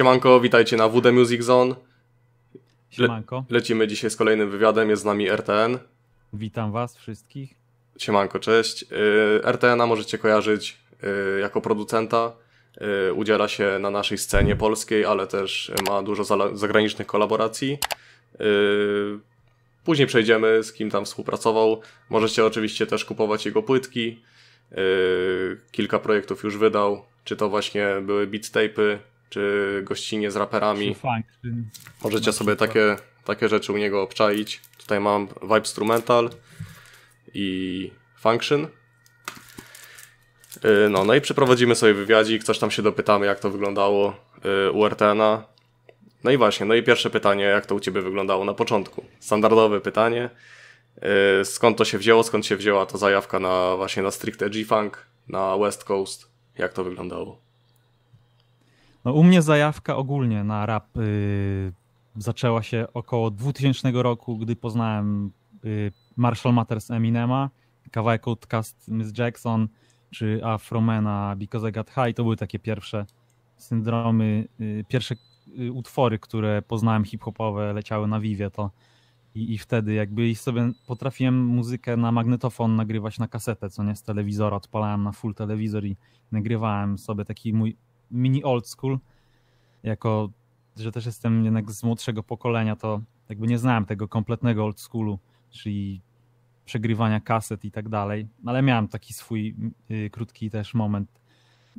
Siemanko, witajcie na WD Music Zone. Siemanko. Le lecimy dzisiaj z kolejnym wywiadem, jest z nami RTN. Witam was wszystkich. Siemanko, cześć. Y, RTN-a możecie kojarzyć y, jako producenta. Y, udziela się na naszej scenie polskiej, ale też ma dużo zagranicznych kolaboracji. Później przejdziemy z kim tam współpracował. Możecie oczywiście też kupować jego płytki. Kilka projektów już wydał, czy to właśnie były beatstapy, czy gościnie z raperami. Możecie sobie takie, takie rzeczy u niego obczaić. Tutaj mam Vibe Instrumental i Function. Y, no, no i przeprowadzimy sobie wywiadzik, coś tam się dopytamy, jak to wyglądało y, u RTN-a. No i właśnie, no i pierwsze pytanie, jak to u Ciebie wyglądało na początku? Standardowe pytanie. Y, skąd to się wzięło, skąd się wzięła ta zajawka na właśnie na stricte G-Funk, na West Coast? Jak to wyglądało? No, u mnie zajawka ogólnie na rap y, zaczęła się około 2000 roku, gdy poznałem y, Marshall Matters Eminema, kawałek Outcast Miss Jackson czy Afromena Because I Got High. To były takie pierwsze syndromy, y, pierwsze y, utwory, które poznałem hip-hopowe, leciały na Vivie to i, i wtedy jakby sobie potrafiłem muzykę na magnetofon nagrywać na kasetę, co nie z telewizora, odpalałem na full telewizor i nagrywałem sobie taki mój mini old school, jako że też jestem jednak z młodszego pokolenia, to jakby nie znałem tego kompletnego old schoolu, czyli przegrywania kaset i tak dalej, ale miałem taki swój y, krótki też moment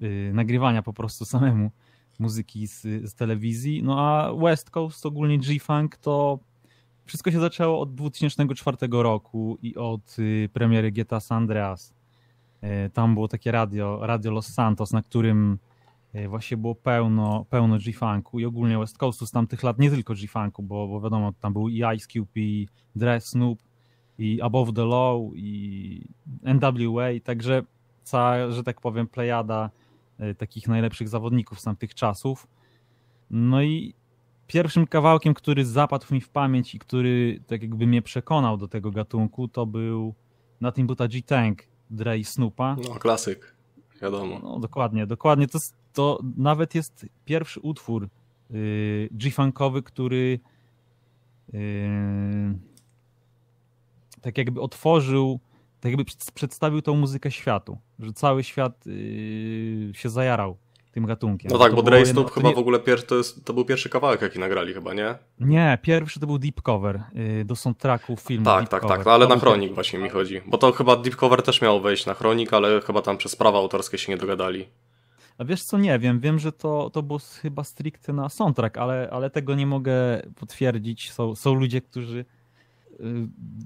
y, nagrywania po prostu samemu muzyki z, z telewizji. No a West Coast, ogólnie G-Funk, to wszystko się zaczęło od 2004 roku i od y, premiery GTA San Andreas. Y, tam było takie radio, Radio Los Santos, na którym E, właśnie było pełno, pełno G-Funku i ogólnie West Coastu z tamtych lat, nie tylko G-Funku, bo, bo wiadomo, tam był i Ice Cube, i Dre Snoop, i Above the Law, i NWA, także cała, że tak powiem, plejada e, takich najlepszych zawodników z tamtych czasów. No i pierwszym kawałkiem, który zapadł mi w pamięć i który tak jakby mnie przekonał do tego gatunku, to był na tym buta G-Tank Dre i Snoopa. No, klasyk, wiadomo. No, dokładnie, dokładnie. To jest to nawet jest pierwszy utwór yy, G-funkowy, który yy, tak jakby otworzył, tak jakby przedstawił tą muzykę światu, że cały świat yy, się zajarał tym gatunkiem. No tak, to bo Dre Snoop chyba nie... w ogóle pierwszy, to, jest, to, był pierwszy kawałek, jaki nagrali chyba, nie? Nie, pierwszy to był Deep Cover yy, do soundtracku filmu. Tak, tak, tak, cover. tak, ale to na Chronik właśnie mi chodzi, bo to chyba Deep Cover też miał wejść na Chronik, ale chyba tam przez prawa autorskie się nie dogadali. A wiesz co, nie wiem, wiem, że to, to było chyba stricte na soundtrack, ale, ale tego nie mogę potwierdzić. Są, są ludzie, którzy y,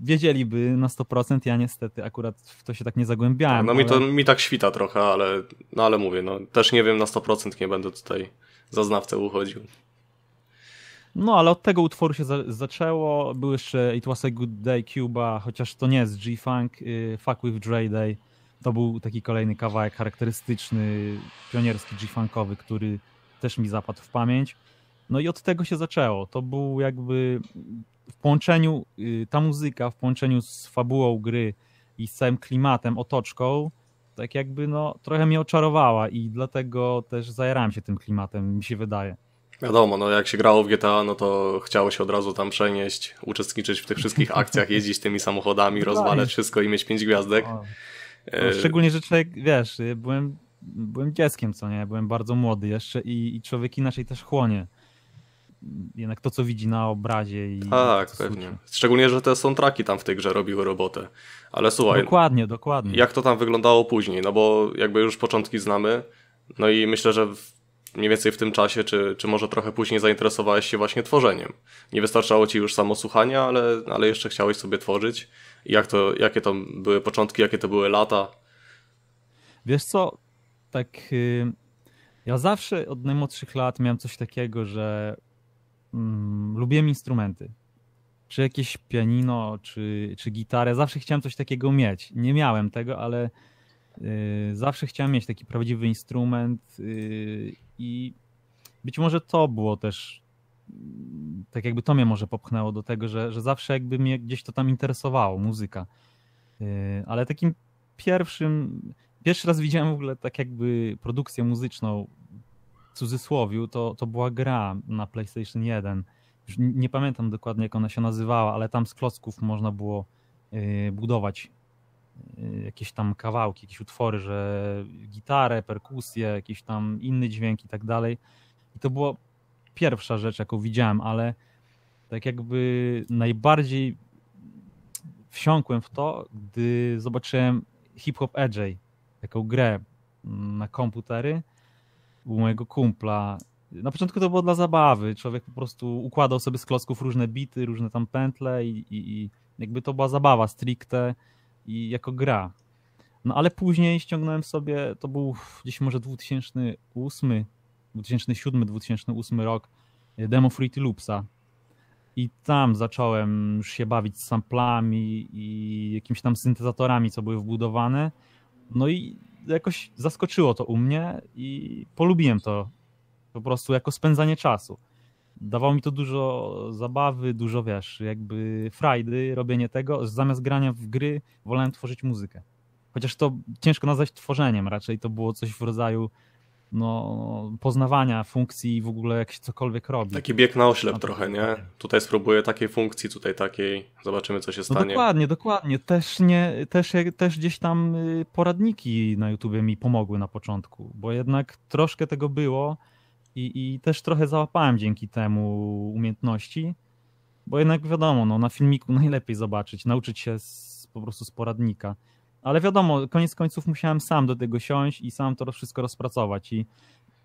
wiedzieliby na 100%, ja niestety akurat w to się tak nie zagłębiałem. Tak, no ale... mi to mi tak świta trochę, ale, no ale mówię, no też nie wiem na 100%, nie będę tutaj za znawcę uchodził. No, ale od tego utworu się za zaczęło. Był jeszcze It Was a Good Day Cuba, chociaż to nie jest G-Funk, y, Fuck with Dre Day to był taki kolejny kawałek charakterystyczny, pionierski, G-funkowy, który też mi zapadł w pamięć. No i od tego się zaczęło. To był jakby w połączeniu, y, ta muzyka w połączeniu z fabułą gry i z całym klimatem, otoczką, tak jakby no trochę mnie oczarowała i dlatego też zajerałem się tym klimatem, mi się wydaje. Wiadomo, no jak się grało w GTA, no to chciało się od razu tam przenieść, uczestniczyć w tych wszystkich akcjach, jeździć tymi samochodami, no rozwalać wszystko i mieć pięć gwiazdek. No. No, e, szczególnie, że człowiek, wiesz, y, byłem, byłem dzieckiem, co nie, byłem bardzo młody jeszcze i, i człowiek inaczej też chłonie jednak to, co widzi na obrazie. I tak, pewnie. Słucha. Szczególnie, że te soundtracki tam w tej grze robiły robotę. Ale słuchaj. Dokładnie, dokładnie. Jak to tam wyglądało później? No bo jakby już początki znamy. No i myślę, że mniej więcej w tym czasie, czy, czy może trochę później zainteresowałeś się właśnie tworzeniem. Nie wystarczało ci już samo słuchania, ale, ale jeszcze chciałeś sobie tworzyć jak to, jakie tam były początki, jakie to były lata? Wiesz co, tak y, ja zawsze od najmłodszych lat miałem coś takiego, że mm, lubiłem instrumenty. Czy jakieś pianino, czy, czy gitarę. Zawsze chciałem coś takiego mieć. Nie miałem tego, ale y, zawsze chciałem mieć taki prawdziwy instrument y, i być może to było też tak jakby to mnie może popchnęło do tego, że, że zawsze jakby mnie gdzieś to tam interesowało, muzyka. Y, ale takim pierwszym, pierwszy raz widziałem w ogóle tak jakby produkcję muzyczną w cudzysłowiu, to, to była gra na PlayStation 1. Już nie pamiętam dokładnie jak ona się nazywała, ale tam z klocków można było y, budować y, jakieś tam kawałki, jakieś utwory, że gitarę, perkusję, jakiś tam inny dźwięk i tak dalej. I to było pierwsza rzecz, jaką widziałem, ale tak jakby najbardziej wsiąkłem w to, gdy zobaczyłem Hip Hop EJ, jaką grę na komputery u mojego kumpla. Na początku to było dla zabawy. Człowiek po prostu układał sobie z klocków różne bity, różne tam pętle i, i, i jakby to była zabawa stricte i jako gra. No ale później ściągnąłem sobie, to był gdzieś może 2008 2007-2008 rok e, demo Fruity Loopsa. I tam zacząłem już się bawić z samplami i jakimiś tam syntezatorami, co były wbudowane. No i jakoś zaskoczyło to u mnie i polubiłem to po prostu jako spędzanie czasu. Dawało mi to dużo zabawy, dużo wiesz, jakby frajdy, robienie tego. Zamiast grania w gry, wolałem tworzyć muzykę. Chociaż to ciężko nazwać tworzeniem, raczej to było coś w rodzaju no, poznawania funkcji i w ogóle jak się cokolwiek robi. Taki bieg na oślep trochę, nie? Tutaj spróbuję takiej funkcji, tutaj takiej, zobaczymy co się no stanie. No dokładnie, dokładnie. Też, nie, też, też gdzieś tam y, poradniki na YouTubie mi pomogły na początku, bo jednak troszkę tego było i, i też trochę załapałem dzięki temu umiejętności, bo jednak wiadomo, no, na filmiku najlepiej zobaczyć, nauczyć się z, po prostu z poradnika. Ale wiadomo, koniec końców musiałem sam do tego siąść i sam to wszystko rozpracować. I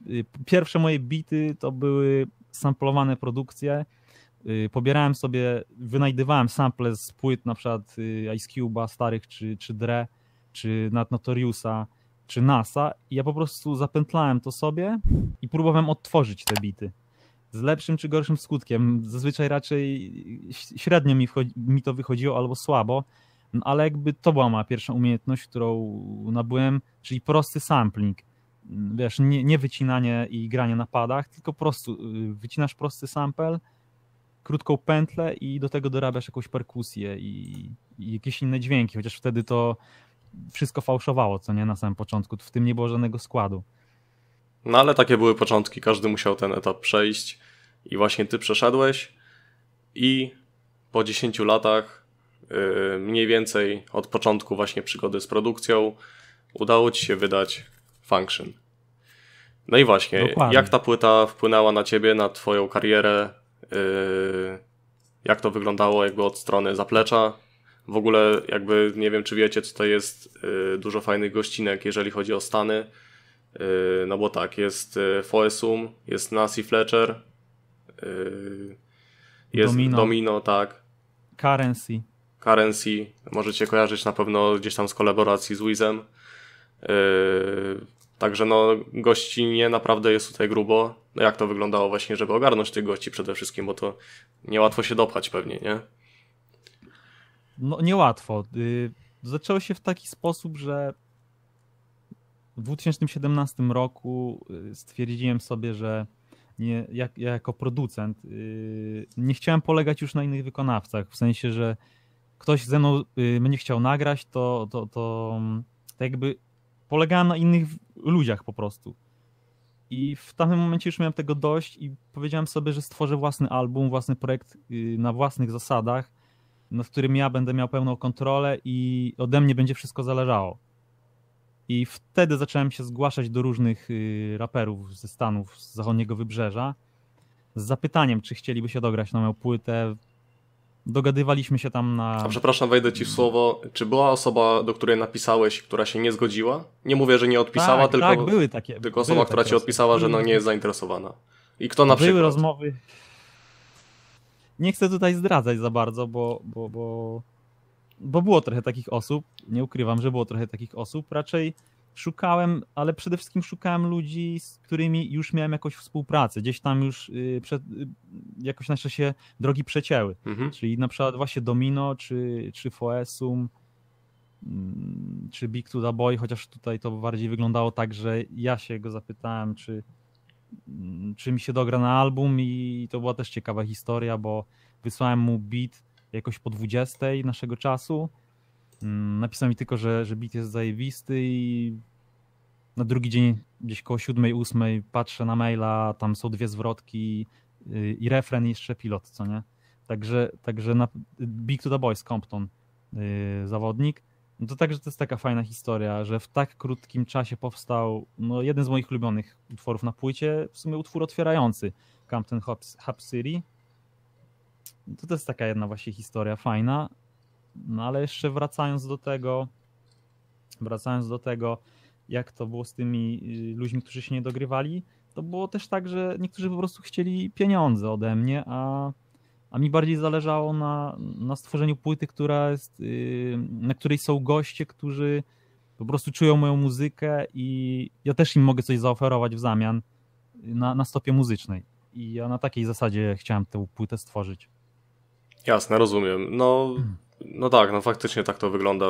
y, pierwsze moje bity to były samplowane produkcje. Y, pobierałem sobie, wynajdywałem sample z płyt na przykład y, Ice Cube'a starych, czy, czy Dre, czy Notoriusa, czy NASA i ja po prostu zapętlałem to sobie i próbowałem odtworzyć te bity. Z lepszym czy gorszym skutkiem. Zazwyczaj raczej średnio mi, mi to wychodziło albo słabo, no, ale jakby to była moja pierwsza umiejętność, którą nabyłem, czyli prosty sampling. Wiesz, nie, nie wycinanie i granie na padach, tylko prostu y, wycinasz prosty sample, krótką pętlę i do tego dorabiasz jakąś perkusję i, i jakieś inne dźwięki, chociaż wtedy to wszystko fałszowało, co nie na samym początku, w tym nie było żadnego składu. No ale takie były początki, każdy musiał ten etap przejść i właśnie ty przeszedłeś i po 10 latach Y, mniej więcej od początku właśnie przygody z produkcją udało Ci się wydać Function. No i właśnie, Dokładnie. jak ta płyta wpłynęła na Ciebie, na Twoją karierę? Y, jak to wyglądało jakby od strony zaplecza? W ogóle jakby nie wiem, czy wiecie, tutaj jest y, dużo fajnych gościnek, jeżeli chodzi o Stany. No bo tak, jest Foesum, jest Nancy Fletcher, jest Domino, Domino tak. Currency. Currency, możecie kojarzyć na pewno gdzieś tam z kolaboracji z Wizem. Yy, także no, nie naprawdę jest tutaj grubo. No jak to wyglądało właśnie, żeby ogarnąć tych gości przede wszystkim, bo to niełatwo się dopchać pewnie, nie? No niełatwo. Yy, zaczęło się w taki sposób, że w 2017 roku yy, stwierdziłem sobie, że nie, jak, ja jako producent nie chciałem polegać już na innych wykonawcach, w sensie, że ktoś ze mną y, mnie chciał nagrać, to, to, to, mm, to jakby polegałem na innych ludziach po prostu. I w tamtym momencie już miałem tego dość i powiedziałem sobie, że stworzę własny album, własny projekt y, na własnych zasadach, nad którym ja będę miał pełną kontrolę i ode mnie będzie wszystko zależało. I wtedy zacząłem się zgłaszać do różnych y, raperów ze Stanów, z zachodniego wybrzeża, z zapytaniem, czy chcieliby się dograć na moją płytę, dogadywaliśmy się tam na... A przepraszam, wejdę ci w mm. słowo. Czy była osoba, do której napisałeś, która się nie zgodziła? Nie mówię, że nie odpisała, tak, tylko... Tak, były takie. Tylko osoba, która ci odpisała, że no mm. nie jest zainteresowana. I kto na były przykład? Były rozmowy... Nie chcę tutaj zdradzać za bardzo, bo, bo, bo, bo było trochę takich osób. Nie ukrywam, że było trochę takich osób. Raczej szukałem, ale przede wszystkim szukałem ludzi, z którymi już miałem jakąś współpracę. Gdzieś tam już y, przed, y, jakoś nasze się drogi przecięły. Mhm. Czyli na przykład właśnie Domino, czy, czy Foesum, mm, czy Big to the Boy, chociaż tutaj to bardziej wyglądało tak, że ja się go zapytałem, czy, mm, czy mi się dogra na album i to była też ciekawa historia, bo wysłałem mu beat jakoś po 20 naszego czasu Mm, napisał mi tylko, że, że bit jest zajebisty i na drugi dzień gdzieś koło 7-8 patrzę na maila, tam są dwie zwrotki i refren i jeszcze pilot, co nie? Także, także na, Big to the Boys, Compton, yy, zawodnik. No to także to jest taka fajna historia, że w tak krótkim czasie powstał no, jeden z moich ulubionych utworów na płycie, w sumie utwór otwierający Compton Hub, Hub City. No to, to jest taka jedna właśnie historia fajna. No ale jeszcze wracając do tego, wracając do tego, jak to było z tymi y, ludźmi, którzy się nie dogrywali, to było też tak, że niektórzy po prostu chcieli pieniądze ode mnie, a, a mi bardziej zależało na, na stworzeniu płyty, która jest, y, na której są goście, którzy po prostu czują moją muzykę i ja też im mogę coś zaoferować w zamian y, na, na stopie muzycznej. I ja na takiej zasadzie chciałem tę płytę stworzyć. Jasne, rozumiem. No. Hmm no tak, no faktycznie tak to wygląda.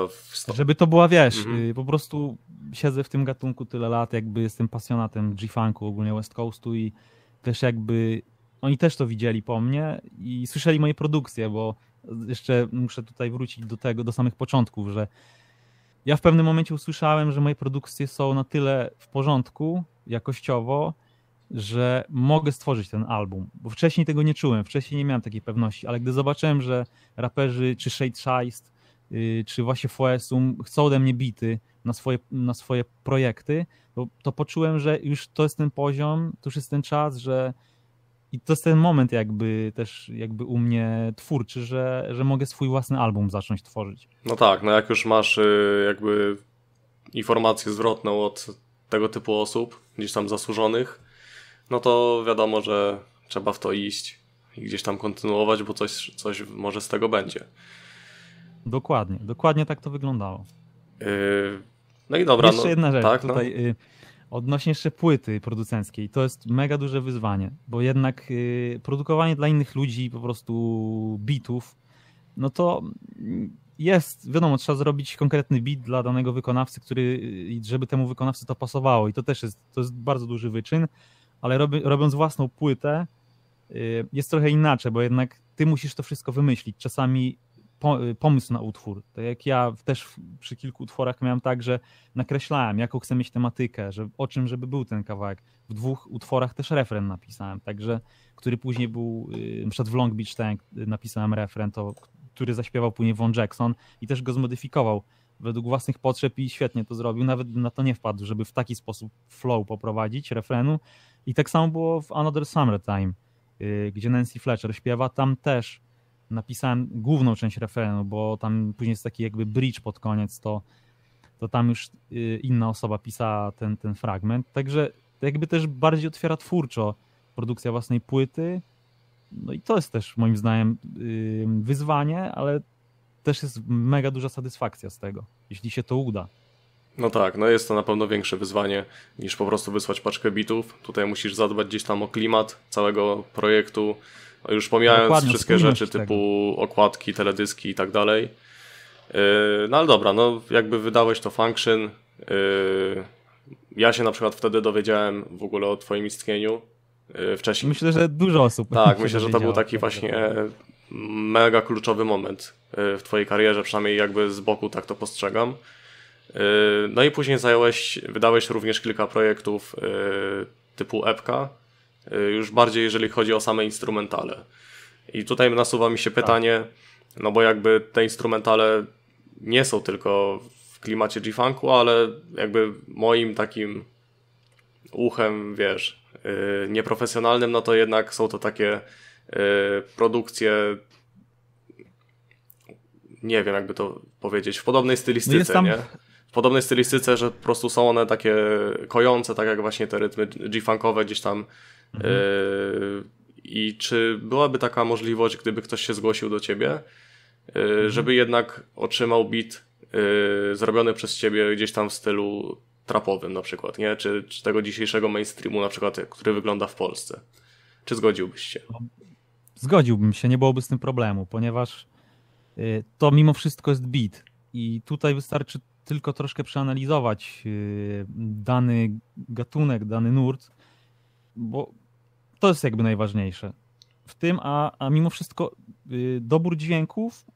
Żeby to była, wiesz, mhm. y, po prostu siedzę w tym gatunku tyle lat, jakby jestem pasjonatem G-Funku, ogólnie West Coastu i też jakby oni też to widzieli po mnie i słyszeli moje produkcje, bo jeszcze muszę tutaj wrócić do tego, do samych początków, że ja w pewnym momencie usłyszałem, że moje produkcje są na tyle w porządku, jakościowo, że mogę stworzyć ten album, bo wcześniej tego nie czułem, wcześniej nie miałem takiej pewności, ale gdy zobaczyłem, że raperzy czy Shade Shiest, yy, czy właśnie Foesum chcą ode mnie bity na swoje, na swoje projekty, to, to poczułem, że już to jest ten poziom, to już jest ten czas, że i to jest ten moment jakby też jakby u mnie twórczy, że, że mogę swój własny album zacząć tworzyć. No tak, no jak już masz y, jakby informację zwrotną od tego typu osób, gdzieś tam zasłużonych, no to wiadomo, że trzeba w to iść i gdzieś tam kontynuować, bo coś, coś może z tego będzie. Dokładnie, dokładnie tak to wyglądało. Yy, no i dobra. Jeszcze no, jedna rzecz tak, no. tutaj. No? odnośnie jeszcze płyty producenckiej, to jest mega duże wyzwanie, bo jednak yy, produkowanie dla innych ludzi po prostu bitów, no to jest, wiadomo, trzeba zrobić konkretny bit dla danego wykonawcy, który, y, żeby temu wykonawcy to pasowało i to też jest, to jest bardzo duży wyczyn ale robi, robiąc własną płytę y, jest trochę inaczej, bo jednak ty musisz to wszystko wymyślić. Czasami y, pomysł na utwór. Tak jak ja też przy kilku utworach miałem tak, że nakreślałem, jaką chcę mieć tematykę, że, o czym, żeby był ten kawałek. W dwóch utworach też refren napisałem, także, który później był, y, na przykład w Long Beach Tank napisałem refren, to, który zaśpiewał później Von Jackson i też go zmodyfikował według własnych potrzeb i świetnie to zrobił, nawet na to nie wpadł, żeby w taki sposób flow poprowadzić refrenu. I tak samo było w Another Summertime, Time, y, gdzie Nancy Fletcher śpiewa, tam też napisałem główną część refrenu, bo tam później jest taki jakby bridge pod koniec, to, to tam już y, inna osoba pisała ten, ten fragment. Także jakby też bardziej otwiera twórczo produkcja własnej płyty. No i to jest też moim zdaniem y, wyzwanie, ale też jest mega duża satysfakcja z tego, jeśli się to uda. No tak, no jest to na pewno większe wyzwanie niż po prostu wysłać paczkę bitów. Tutaj musisz zadbać gdzieś tam o klimat całego projektu, już pomijając no wszystkie rzeczy typu okładki, teledyski i tak dalej. Yy, no ale dobra, no jakby wydałeś to function. Yy, ja się na przykład wtedy dowiedziałem w ogóle o twoim istnieniu yy, wcześniej. Myślę, że dużo osób. Tak, myślę, że to był taki właśnie e, mega kluczowy moment y, w twojej karierze, przynajmniej jakby z boku tak to postrzegam. Y, no i później zająłeś, wydałeś również kilka projektów y, typu epka, już bardziej jeżeli chodzi o same instrumentale. I tutaj nasuwa mi się pytanie, no bo jakby te instrumentale nie są tylko w klimacie G-Funku, ale jakby moim takim uchem, wiesz, nieprofesjonalnym, no to jednak są to takie Y, produkcję nie wiem jakby to powiedzieć, w podobnej stylistyce, tam... nie? W podobnej stylistyce, że po prostu są one takie kojące, tak jak właśnie te rytmy G-funkowe gdzieś tam. Mhm. Y, I czy byłaby taka możliwość, gdyby ktoś się zgłosił do ciebie, y, mhm. żeby jednak otrzymał beat zrobiony przez ciebie gdzieś tam w stylu trapowym na przykład, nie? Czy, czy tego dzisiejszego mainstreamu na przykład, który wygląda w Polsce? Czy zgodziłbyś się? Zgodziłbym się, nie byłoby z tym problemu, ponieważ y, to mimo wszystko jest bit i tutaj wystarczy tylko troszkę przeanalizować y, dany gatunek, dany nurt, bo to jest jakby najważniejsze w tym, a, a mimo wszystko y, dobór dźwięków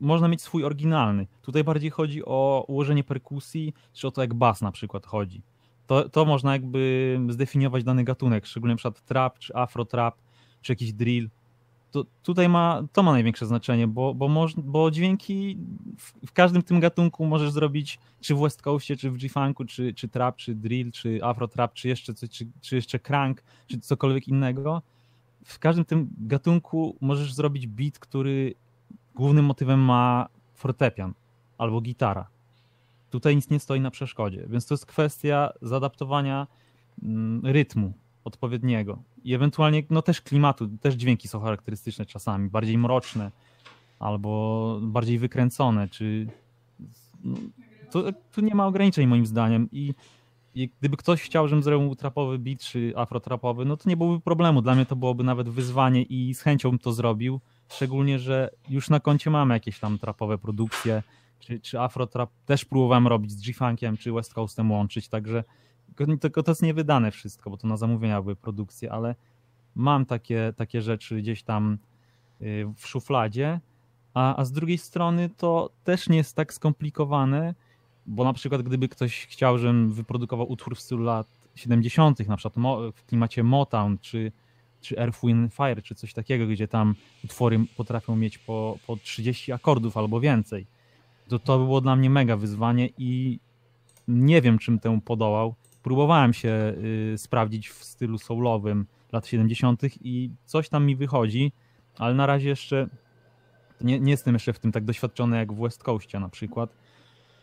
można mieć swój oryginalny. Tutaj bardziej chodzi o ułożenie perkusji, czy o to jak bas na przykład chodzi. To, to można jakby zdefiniować dany gatunek, szczególnie na przykład trap, czy afro trap, czy jakiś drill to, tutaj ma, to ma największe znaczenie, bo, bo, moż, bo dźwięki w, w, każdym tym gatunku możesz zrobić, czy w West Coastie, czy w G-Funku, czy, czy trap, czy drill, czy afro trap, czy jeszcze, czy, czy jeszcze crank, czy cokolwiek innego. W każdym tym gatunku możesz zrobić beat, który głównym motywem ma fortepian albo gitara. Tutaj nic nie stoi na przeszkodzie, więc to jest kwestia zaadaptowania mm, rytmu odpowiedniego. I ewentualnie no też klimatu, też dźwięki są charakterystyczne czasami, bardziej mroczne albo bardziej wykręcone, czy no, to, tu nie ma ograniczeń moim zdaniem i, i gdyby ktoś chciał, żebym zrobił trapowy beat czy afrotrapowy, no to nie byłoby problemu, dla mnie to byłoby nawet wyzwanie i z chęcią bym to zrobił, szczególnie, że już na koncie mamy jakieś tam trapowe produkcje, czy, czy afrotrap też próbowałem robić z G-Funkiem, czy West Coastem łączyć, także tylko to jest niewydane wszystko, bo to na zamówienia były produkcje, ale mam takie, takie rzeczy gdzieś tam y, w szufladzie, a, a z drugiej strony to też nie jest tak skomplikowane, bo na przykład gdyby ktoś chciał, żebym wyprodukował utwór w stylu lat 70., na przykład w klimacie Motown, czy, czy Earth, Wind, Fire, czy coś takiego, gdzie tam utwory potrafią mieć po, po 30 akordów albo więcej, to to było dla mnie mega wyzwanie i nie wiem, czym temu podołał próbowałem się y, sprawdzić w stylu soulowym lat 70. i coś tam mi wychodzi, ale na razie jeszcze nie, nie jestem jeszcze w tym tak doświadczony jak w West Coastie na przykład.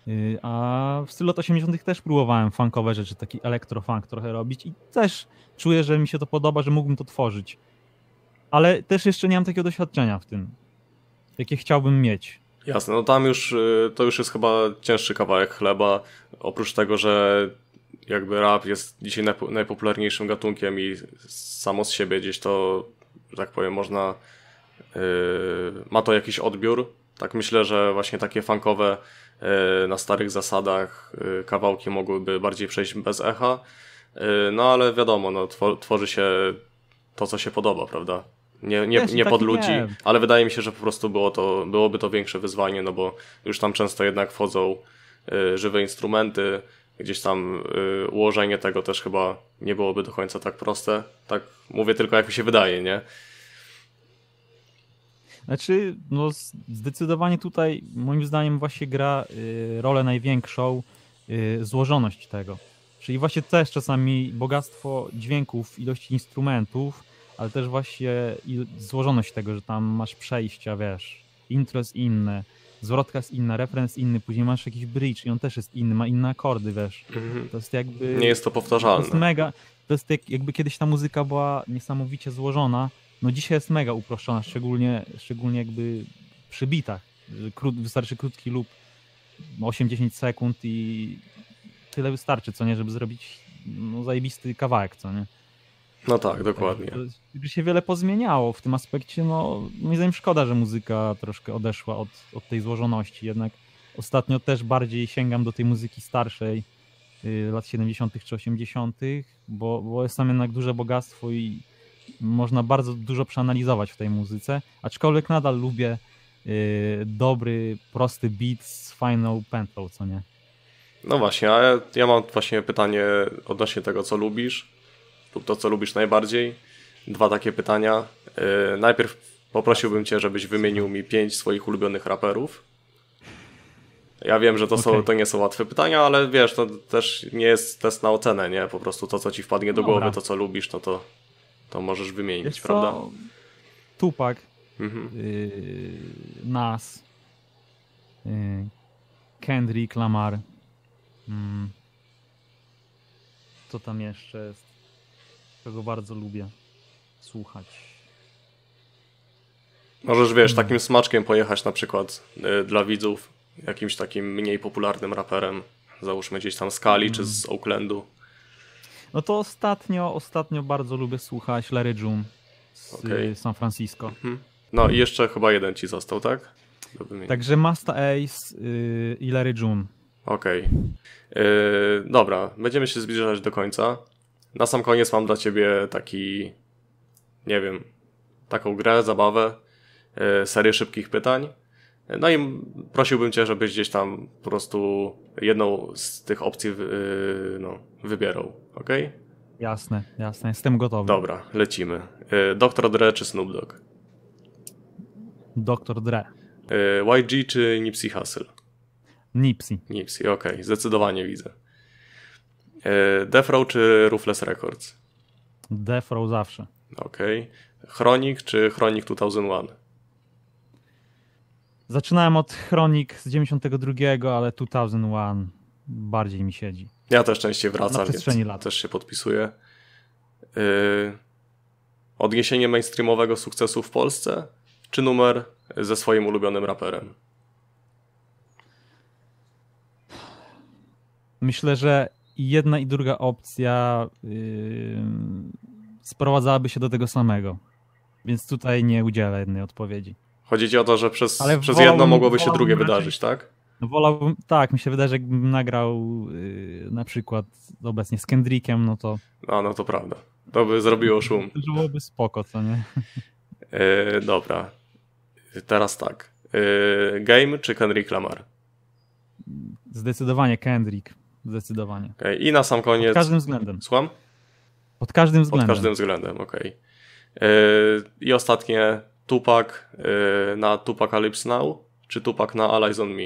Y, a w stylu lat 80. też próbowałem funkowe rzeczy, taki elektrofunk trochę robić i też czuję, że mi się to podoba, że mógłbym to tworzyć. Ale też jeszcze nie mam takiego doświadczenia w tym, jakie chciałbym mieć. Jasne, no tam już y, to już jest chyba cięższy kawałek chleba. Oprócz tego, że jakby rap jest dzisiaj najpo, najpopularniejszym gatunkiem i samo z siebie gdzieś to, że tak powiem, można, yy, ma to jakiś odbiór. Tak myślę, że właśnie takie funkowe yy, na starych zasadach yy, kawałki mogłyby bardziej przejść bez echa, yy, no ale wiadomo, no, twor tworzy się to, co się podoba, prawda? Nie, nie, nie pod ludzi, ale wydaje mi się, że po prostu było to, byłoby to większe wyzwanie, no bo już tam często jednak wchodzą yy, żywe instrumenty, gdzieś tam y, ułożenie tego też chyba nie byłoby do końca tak proste. Tak mówię tylko jak mi się wydaje, nie? Znaczy, no zdecydowanie tutaj moim zdaniem właśnie gra y, rolę największą y, złożoność tego. Czyli właśnie też czasami bogactwo dźwięków, ilości instrumentów, ale też właśnie złożoność tego, że tam masz przejścia, wiesz, intro jest inne, zwrotka jest inna, refrens inny, później masz jakiś bridge i on też jest inny, ma inne akordy, wiesz. Mhm. To jest jakby... Nie jest to powtarzalne. To jest mega, to jest jak, jakby kiedyś ta muzyka była niesamowicie złożona, no dzisiaj jest mega uproszczona, szczególnie, szczególnie jakby przy bitach. Krót, wystarczy krótki lub 8-10 sekund i tyle wystarczy, co nie, żeby zrobić no, zajebisty kawałek, co nie. No tak, dokładnie. By się wiele pozmieniało w tym aspekcie, no moim zdaniem szkoda, że muzyka troszkę odeszła od, od tej złożoności, jednak ostatnio też bardziej sięgam do tej muzyki starszej, y, lat 70. czy 80., bo, bo jest tam jednak duże bogactwo i można bardzo dużo przeanalizować w tej muzyce, aczkolwiek nadal lubię y, dobry, prosty beat z fajną pętlą, co nie? No właśnie, a ja, ja mam właśnie pytanie odnośnie tego, co lubisz lub to, co lubisz najbardziej. Dwa takie pytania. E, najpierw poprosiłbym Cię, żebyś wymienił mi pięć swoich ulubionych raperów. Ja wiem, że to, okay. są, to nie są łatwe pytania, ale wiesz, to też nie jest test na ocenę, nie? Po prostu to, co Ci wpadnie do głowy, to, co lubisz, no to, to możesz wymienić, wiesz prawda? Co? Tupak, mhm. Yy, Nas, yy, Kendrick Lamar, mm. co tam jeszcze jest? czego bardzo lubię słuchać. Możesz, wiesz, hmm. takim smaczkiem pojechać na przykład y, dla widzów, jakimś takim mniej popularnym raperem, załóżmy gdzieś tam z Kali czy hmm. z Oaklandu. No to ostatnio, ostatnio bardzo lubię słuchać Larry June z y, okay. San Francisco. Mhm. No i jeszcze chyba jeden ci został, tak? Także Master Ace y, i Larry June. Okej. Okay. dobra, będziemy się zbliżać do końca. Na sam koniec mam dla ciebie taki, nie wiem, taką grę, zabawę, e, serię szybkich pytań. No i prosiłbym cię, żebyś gdzieś tam po prostu jedną z tych opcji e, no, wybierał, ok? Jasne, jasne, jestem gotowy. Dobra, lecimy. E, doktor Dre czy Snoop Dogg? Doktor Dre. YG czy Nipsey Hussle? Nipsey. Nipsey, okej, okay. zdecydowanie widzę. E, Death Row czy Ruthless Records? Death Row zawsze. Okej. Okay. Chronik czy Chronik 2001? Zaczynałem od Chronik z 92, ale 2001 bardziej mi siedzi. Ja też częściej wracam, więc lat. też się podpisuję. Yy, odniesienie mainstreamowego sukcesu w Polsce czy numer ze swoim ulubionym raperem? Myślę, że jedna i druga opcja yy, sprowadzałaby się do tego samego. Więc tutaj nie udzielę jednej odpowiedzi. Chodzi ci o to, że przez, Ale przez jedno mogłoby się drugie raczej, wydarzyć, tak? No wolałbym, tak, mi się wydaje, że jakbym nagrał yy, na przykład obecnie z Kendrickiem, no to... No, no to prawda. To by zrobiło szum. To byłoby spoko, co nie? Yy, dobra. Yy, teraz tak. Yy, Game czy Kendrick Lamar? Zdecydowanie Kendrick zdecydowanie. Okay. I na sam koniec. Pod każdym względem. Słucham? Pod każdym względem. Pod każdym względem, okej. Okay. E, I ostatnie, Tupak e, na Tupac Tupacalypse Now, czy Tupak na All On Me?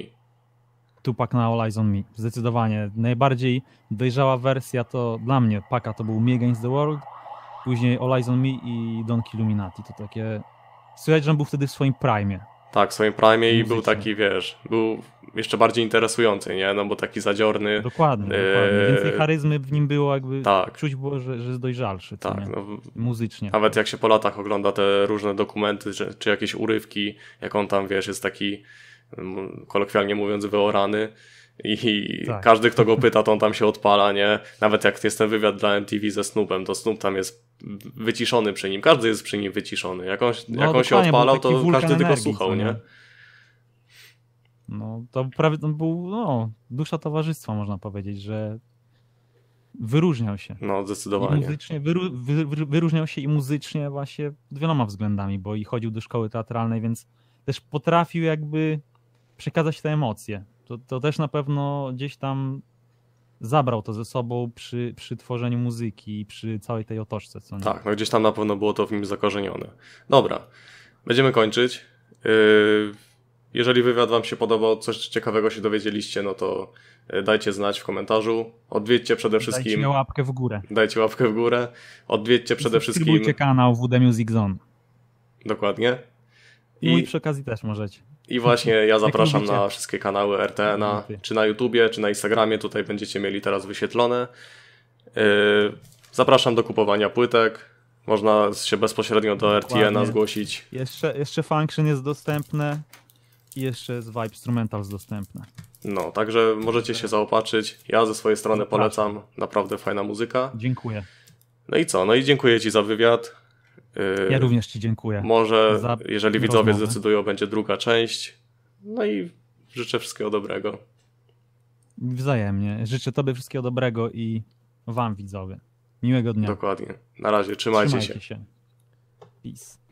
Tupak na All On Me, zdecydowanie. Najbardziej dojrzała wersja to dla mnie Paka to był Me Against The World, później All On Me i Don Illuminati. To takie... Słychać, że on był wtedy w swoim prime. Tak, w swoim prime i był taki, wiesz, był jeszcze bardziej interesujący, nie? No bo taki zadziorny. Dokładnie, e... dokładnie. Więcej charyzmy w nim było, jakby tak. czuć było, że, że jest dojrzalszy. Tak, no, muzycznie. Nawet jak się po latach ogląda te różne dokumenty, czy, czy jakieś urywki, jak on tam, wiesz, jest taki mm, kolokwialnie mówiąc, wyorany, i tak. każdy, kto go pyta, to on tam się odpala, nie? Nawet jak jest ten wywiad dla MTV ze Snoopem, to Snoop tam jest wyciszony przy nim, każdy jest przy nim wyciszony. Jak on, no, jak on się odpalał, to każdy energii, tylko słuchał, nie? No, to prawie to był, no, dusza towarzystwa, można powiedzieć, że wyróżniał się. No, zdecydowanie. I muzycznie, wyru, wy, wyróżniał się i muzycznie właśnie wieloma względami, bo i chodził do szkoły teatralnej, więc też potrafił jakby przekazać te emocje to, to też na pewno gdzieś tam zabrał to ze sobą przy, przy tworzeniu muzyki i przy całej tej otoczce. Co nie? Tak, no gdzieś tam na pewno było to w nim zakorzenione. Dobra, będziemy kończyć. Yy, jeżeli wywiad Wam się podobał, coś ciekawego się dowiedzieliście, no to yy, dajcie znać w komentarzu. Odwiedźcie przede wszystkim. Dajcie łapkę w górę. Dajcie łapkę w górę. Odwiedźcie przede wszystkim. Subskrybujcie kanał WD Music Zone. Dokładnie. I... Mój przy okazji też możecie. I właśnie ja zapraszam na wszystkie kanały RTN-a, no, czy na YouTubie, czy na Instagramie, tutaj będziecie mieli teraz wyświetlone. Yy, zapraszam do kupowania płytek, można się bezpośrednio do RTN-a zgłosić. Jeszcze, jeszcze Function jest dostępne i jeszcze jest Vibe jest dostępne. No, także możecie się zaopatrzyć. Ja ze swojej strony polecam, naprawdę fajna muzyka. Dziękuję. No i co? No i dziękuję Ci za wywiad. Yy, ja również Ci dziękuję. Może, za jeżeli rozmowę. widzowie zdecydują, będzie druga część. No i życzę wszystkiego dobrego. Wzajemnie. Życzę Tobie wszystkiego dobrego i Wam, widzowie. Miłego dnia. Dokładnie. Na razie. Trzymajcie, Trzymajcie się. się. Peace.